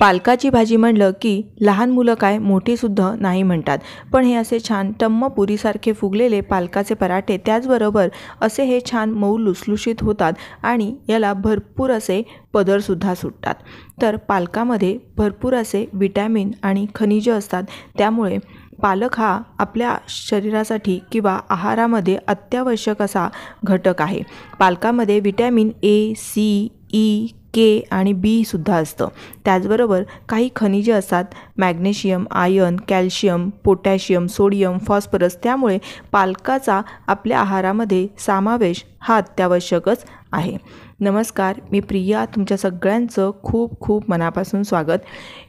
पालकाची भाजी म्हणलं की लहान मुलं काय मोठीसुद्धा नाही म्हणतात पण हे असे छान टम्म पुरीसारखे फुगलेले पालकाचे पराठे त्याचबरोबर असे हे छान मऊ लुसलुशीत होतात आणि याला भरपूर असे पदरसुद्धा सुटतात तर पालकामध्ये भरपूर असे विटॅमिन आणि खनिजं असतात त्यामुळे पालक हा आपल्या शरीरासाठी किंवा आहारामध्ये अत्यावश्यक असा घटक आहे पालकामध्ये vitamin A C E K आणि बी सुद्धा असतं त्याचबरोबर काही खनिजे असतात magnesium iron, calcium potassium sodium phosphorus त्यामुळे पालकाचा आपल्या आहारामध्ये समावेश हा अत्यावश्यकच आहे नमस्कार मी प्रिया तुमच्या सगळ्यांचं खूप खूप मनापासून स्वागत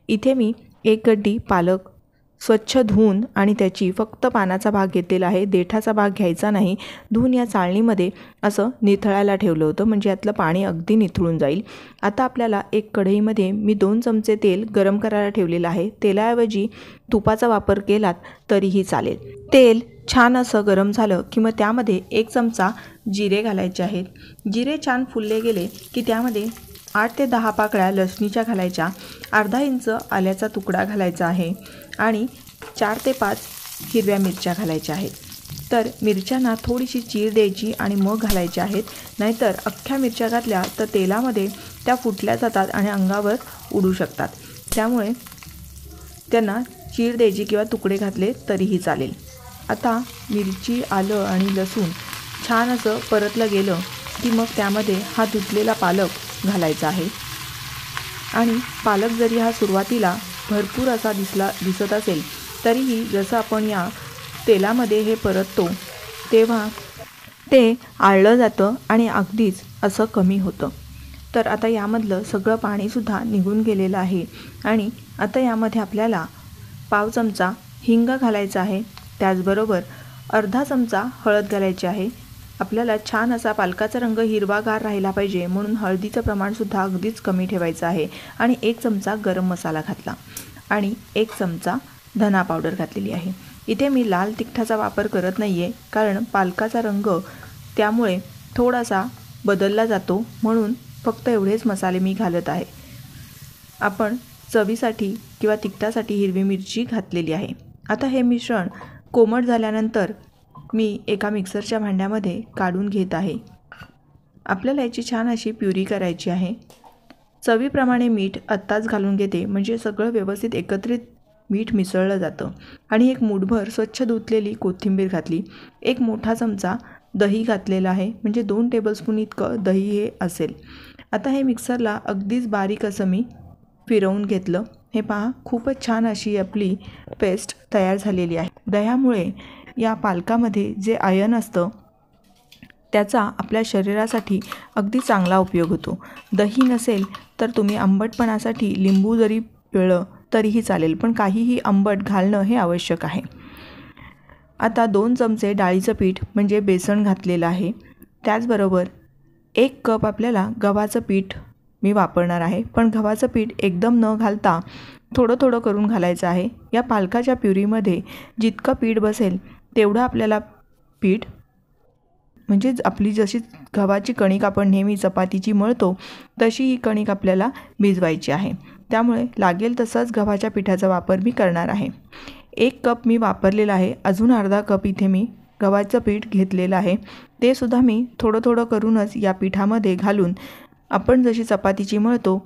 इथे मी एक गड्डी पालक स्वच्छ धून आणि त्याची फक्त पानाचा भाग घेतलेला आहे देठाचा भाग घ्यायचा नाही धुवून या चाळणीमध्ये असं निथळायला ठेवलं होतं म्हणजे यातलं पाणी अगदी निथळून जाईल आता आपल्याला एक कढईमध्ये मी दोन चमचे तेल गरम करायला ठेवलेलं आहे तेलाऐवजी तुपाचा वापर केलात तरीही चालेल तेल छान असं गरम झालं की मग त्यामध्ये एक चमचा जिरे घालायचे आहेत जिरे छान फुलले गेले की त्यामध्ये आठ ते दहा पाकळ्या लसणीच्या घालायच्या अर्धा इंच आल्याचा तुकडा घालायचा आहे आणि चार ते पाच हिरव्या मिरच्या घालायच्या आहेत तर मिरच्यांना थोडीशी चीर द्यायची आणि मग घालायची आहेत नाहीतर अख्ख्या मिरच्या घातल्या तर तेलामध्ये त्या फुटल्या जातात आणि अंगावर उडू शकतात त्यामुळे त्यांना चीर द्यायची किंवा तुकडे घातले तरीही चालेल आता मिरची आलं आणि लसूण छान असं परतलं गेलं की मग त्यामध्ये हा धुतलेला पालक घालायचा आहे आणि पालक जरी हा सुरुवातीला भरपूर असा दिसला दिसत असेल तरीही जसं आपण या तेलामध्ये हे परततो तेव्हा ते आळलं जातं आणि अगदीच असं कमी होतं तर आता यामधलं सगळं पाणीसुद्धा निघून गेलेलं आहे आणि आता यामध्ये आपल्याला पाव चमचा हिंग घालायचा आहे त्याचबरोबर अर्धा चमचा हळद घालायची आहे आपल्याला छान असा पालकाचा रंग हिरवागार राहिला पाहिजे म्हणून हळदीचं प्रमाणसुद्धा अगदीच कमी ठेवायचं आहे आणि एक चमचा गरम मसाला घातला आणि एक चमचा धना पावडर घातलेली आहे इथे मी लाल तिखटाचा वापर करत नाही आहे कारण पालकाचा रंग त्यामुळे थोडासा बदलला जातो म्हणून फक्त एवढेच मसाले मी घालत आहे आपण चवीसाठी किंवा तिखटासाठी हिरवी मिरची घातलेली आहे आता हे मिश्रण कोमट झाल्यानंतर मी एका मिक्सरच्या भांड्यामध्ये काढून घेत आहे आपल्याला याची छान अशी प्युरी करायची आहे चवीप्रमाणे मीठ आत्ताच घालून घेते म्हणजे सगळं व्यवस्थित एकत्रित मीठ मिसळलं जातं आणि एक मूठभर स्वच्छ धुतलेली कोथिंबीर घातली एक मोठा चमचा दही घातलेला आहे म्हणजे दोन टेबलस्पून इतकं दही हे असेल आता हे मिक्सरला अगदीच बारीक असं मी फिरवून घेतलं हे पहा खूपच छान अशी आपली पेस्ट तयार झालेली आहे दह्यामुळे या पालकामध्ये जे आयन असतं त्याचा आपल्या शरीरासाठी अगदी चांगला उपयोग होतो दही नसेल तर तुम्ही आंबटपणासाठी लिंबू जरी पिळलं तरीही चालेल पण काहीही आंबट घालणं हे आवश्यक आहे आता दोन चमचे डाळीचं पीठ म्हणजे बेसन घातलेलं आहे त्याचबरोबर एक कप आपल्याला गव्हाचं पीठ मी वापरणार आहे पण गव्हाचं पीठ एकदम न घालता थोडं थोडं करून घालायचं आहे या पालकाच्या प्युरीमध्ये जितकं पीठ बसेल तेवढं आपल्याला पीठ म्हणजेच आपली जशी गव्हाची कणिक आपण नेहमी चपातीची मळतो तशी ही कणिक आपल्याला भिजवायची आहे त्यामुळे लागेल तसाच गव्हाच्या पिठाचा वापर मी करणार आहे एक कप मी वापरलेला आहे अजून अर्धा कप इथे मी गव्हाचं पीठ घेतलेलं आहे ते सुद्धा मी थोडं थोडं करूनच या पिठामध्ये घालून आपण जशी चपातीची मळतो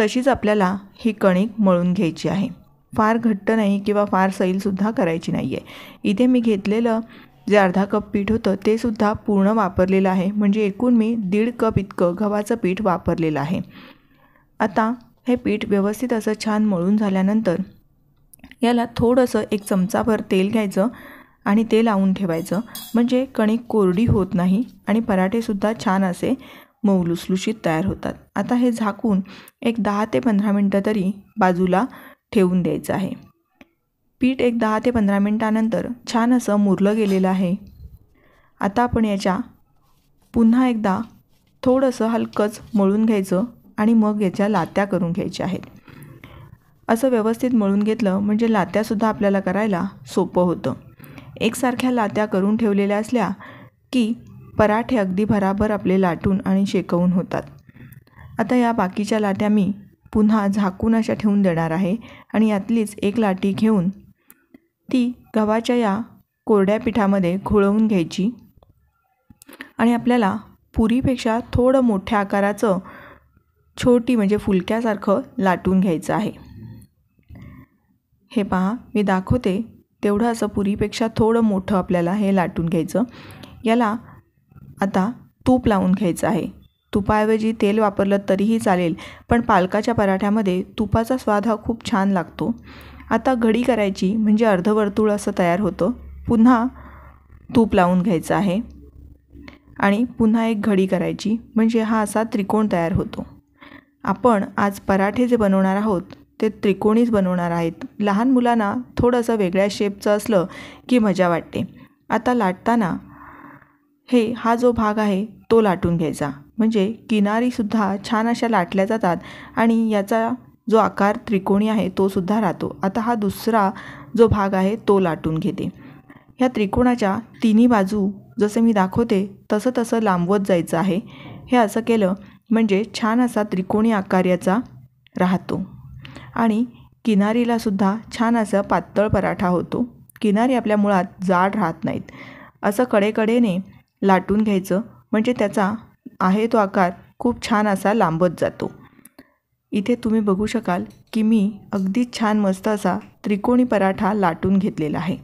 तशीच आपल्याला ही कणिक मळून घ्यायची आहे फार घट्ट नाही किंवा फार सैलसुद्धा करायची नाही आहे इथे मी घेतलेलं जे अर्धा कप पीठ होतं ते सुद्धा पूर्ण वापरलेलं आहे म्हणजे एकूण मी दीड कप इतकं गव्हाचं पीठ वापरलेलं आहे आता हे पीठ व्यवस्थित असं छान मळून झाल्यानंतर याला थोडंसं एक चमचाभर तेल घ्यायचं आणि ते लावून ठेवायचं म्हणजे कणिक कोरडी होत नाही आणि पराठेसुद्धा छान असे मऊ तयार होतात आता हे झाकून एक दहा ते पंधरा मिनटं तरी बाजूला ठेवून द्यायचं आहे पीठ एक दहा ते पंधरा मिनटानंतर छान असं मुरलं गेलेलं आहे आता आपण याच्या पुन्हा एकदा थोडंसं हलकंच मळून घ्यायचं आणि मग याच्या लात्या करून घ्यायच्या आहेत असं व्यवस्थित मळून घेतलं म्हणजे लात्यासुद्धा आपल्याला करायला सोपं होतं एकसारख्या लात्या करून ठेवलेल्या असल्या की पराठे अगदी भराभर आपले लाटून आणि शेकवून होतात आता या बाकीच्या लाट्या मी पुन्हा झाकून अशा ठेवून देणार आहे आणि यातलीच एक लाटी घेऊन ती गव्हाच्या या कोरड्या पिठामध्ये घोळवून घ्यायची आणि आपल्याला पुरीपेक्षा थोडं मोठ्या आकाराचं छोटी म्हणजे फुलक्यासारखं लाटून घ्यायचं आहे हे पहा मी दाखवते तेवढं असं पुरीपेक्षा थोडं मोठं आपल्याला हे लाटून घ्यायचं याला आता तूप लावून घ्यायचं आहे तुपाऐवजी तेल वापरलं तरीही चालेल पण पालकाच्या पराठ्यामध्ये तुपाचा स्वाद हा खूप छान लागतो आता घडी करायची म्हणजे अर्धवर्तुळ असं तयार होतं पुन्हा तूप लावून घ्यायचं आहे आणि पुन्हा एक घडी करायची म्हणजे हा असा त्रिकोण तयार होतो आपण आज पराठे जे बनवणार आहोत ते त्रिकोणीच बनवणार आहेत लहान मुलांना थोडंसं वेगळ्या शेपचं असलं की मजा वाटते आता लाटताना हे हा जो भाग आहे तो लाटून घ्यायचा म्हणजे किनारीसुद्धा छान अशा लाटल्या जातात आणि याचा जो आकार त्रिकोणी आहे तो सुद्धा राहतो आता हा दुसरा जो भाग आहे तो लाटून घेते ह्या त्रिकोणाच्या तिन्ही बाजू जसं मी दाखवते तसं तसं लांबवत जायचं आहे हे असं केलं म्हणजे छान असा त्रिकोणी आकार याचा राहतो आणि किनारीलासुद्धा छान असं पातळ पराठा होतो किनारी आपल्या मुळात जाड राहत नाहीत असं कडेकडेने लाटून घ्यायचं म्हणजे त्याचा आहे तो आकार खूप छान असा लांबत जातो इथे तुम्ही बघू शकाल की मी अगदी छान मस्त असा त्रिकोणी पराठा लाटून घेतलेला आहे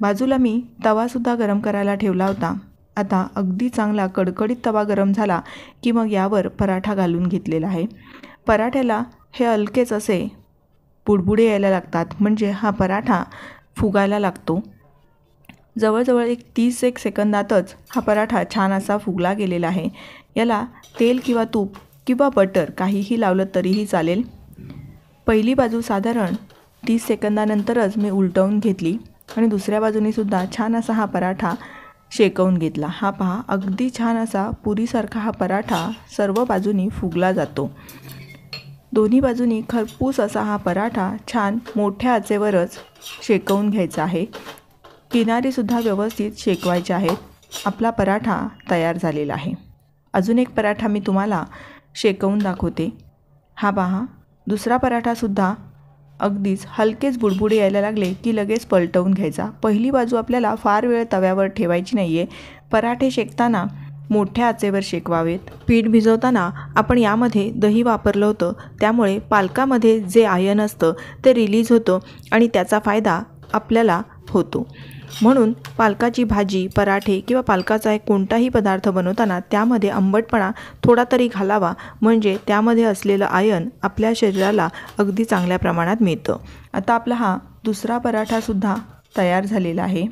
बाजूला मी तवासुद्धा गरम करायला ठेवला होता आता अगदी चांगला कडकडीत तवा गरम झाला की मग यावर पराठा घालून घेतलेला आहे पराठ्याला हे हलकेच असे बुडबुडे यायला लागतात म्हणजे हा पराठा फुगायला लागतो जवळजवळ एक तीस एक सेकंदातच हा पराठा छान असा फुगला गेलेला आहे याला तेल किंवा तूप किंवा बटर काहीही लावलं तरीही चालेल पहिली बाजू साधारण तीस सेकंदानंतरच मी उलटवून घेतली आणि दुसऱ्या बाजूनीसुद्धा छान असा हा पराठा शेकवून घेतला हा पहा अगदी छान असा पुरीसारखा हा पराठा सर्व बाजूनी फुगला जातो दोन्ही बाजूनी खरपूस असा हा पराठा छान मोठ्या आचेवरच शेकवून घ्यायचा आहे किनारीसुद्धा व्यवस्थित शेकवायचे आहेत आपला पराठा तयार झालेला आहे अजून एक पराठा मी तुम्हाला शेकवून दाखवते हा पहा दुसरा पराठासुद्धा अगदीच हलकेच बुडबुडे यायला लागले की लगेच पलटवून घ्यायचा पहिली बाजू आपल्याला फार वेळ तव्यावर ठेवायची नाही आहे पराठे शेकताना मोठ्या आचेवर शेकवावेत पीठ भिजवताना आपण यामध्ये दही वापरलं होतं त्यामुळे पालकामध्ये जे आयन असतं ते रिलीज होतं आणि त्याचा फायदा आपल्याला होतो म्हणून पालकाची भाजी पराठे किंवा पालकाचा एक कोणताही पदार्थ बनवताना त्यामध्ये आंबटपणा थोडा तरी घालावा म्हणजे त्यामध्ये असलेलं आयन आपल्या शरीराला अगदी चांगल्या प्रमाणात मिळतं आता आपला हा दुसरा पराठासुद्धा तयार झालेला आहे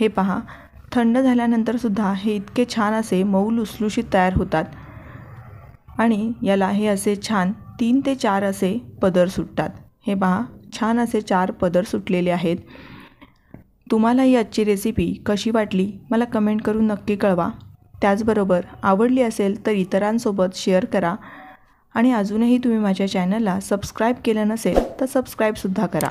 हे पहा थंड झाल्यानंतरसुद्धा हे इतके छान असे मऊ लुसलुशीत तयार होतात आणि याला हे असे छान तीन ते चार असे पदर सुटतात हे पहा छान असे चार पदर सुटलेले आहेत तुम्हाला ही आजची रेसिपी कशी वाटली मला कमेंट करून नक्की कळवा त्याचबरोबर आवडली असेल तर इतरांसोबत शेअर करा आणि अजूनही तुम्ही माझ्या चॅनलला सबस्क्राईब केलं नसेल तर सबस्क्राईबसुद्धा करा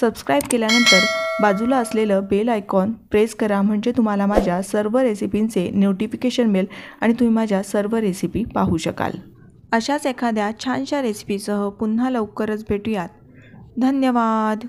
सबस्क्राईब केल्यानंतर बाजूला असलेलं बेल आयकॉन प्रेस करा म्हणजे तुम्हाला माझ्या सर्व रेसिपींचे नोटिफिकेशन मिळेल आणि तुम्ही माझ्या सर्व रेसिपी पाहू शकाल अशाच एखाद्या छानशा रेसिपीसह पुन्हा लवकरच भेटूयात धन्यवाद